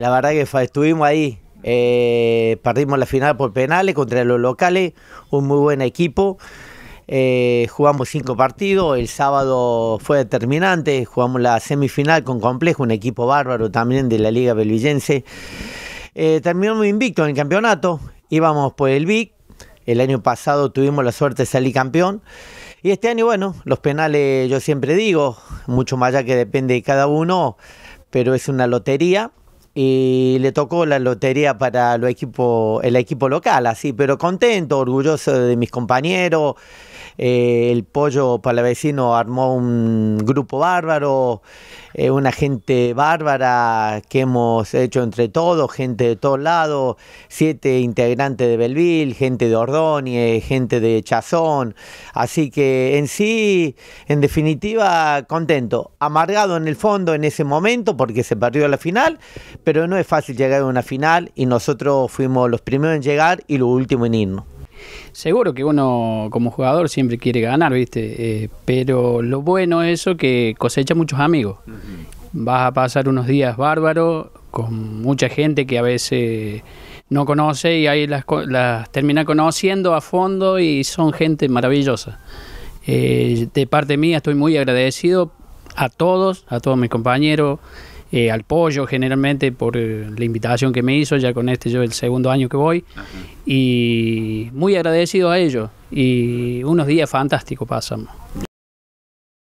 La verdad que estuvimos ahí. Eh, perdimos la final por penales contra los locales, un muy buen equipo. Eh, jugamos cinco partidos, el sábado fue determinante, jugamos la semifinal con Complejo, un equipo bárbaro también de la Liga Belvillense. Eh, terminamos invicto en el campeonato, íbamos por el BIC, el año pasado tuvimos la suerte de salir campeón. Y este año, bueno, los penales, yo siempre digo, mucho más allá que depende de cada uno, pero es una lotería y le tocó la lotería para el equipo, el equipo local, así, pero contento, orgulloso de mis compañeros. Eh, el pollo palavecino armó un grupo bárbaro. Eh, una gente bárbara que hemos hecho entre todos, gente de todos lados, siete integrantes de Belville, gente de Ordóñez, gente de Chazón. Así que en sí, en definitiva, contento. Amargado en el fondo en ese momento porque se perdió la final, pero no es fácil llegar a una final y nosotros fuimos los primeros en llegar y los últimos en irnos. Seguro que uno como jugador siempre quiere ganar, ¿viste? Eh, pero lo bueno es eso que cosecha muchos amigos. Vas a pasar unos días bárbaros con mucha gente que a veces no conoce y ahí las, termina conociendo a fondo y son gente maravillosa. Eh, de parte mía estoy muy agradecido a todos, a todos mis compañeros, eh, al pollo generalmente por eh, la invitación que me hizo, ya con este yo el segundo año que voy, y muy agradecido a ellos y unos días fantásticos pasamos.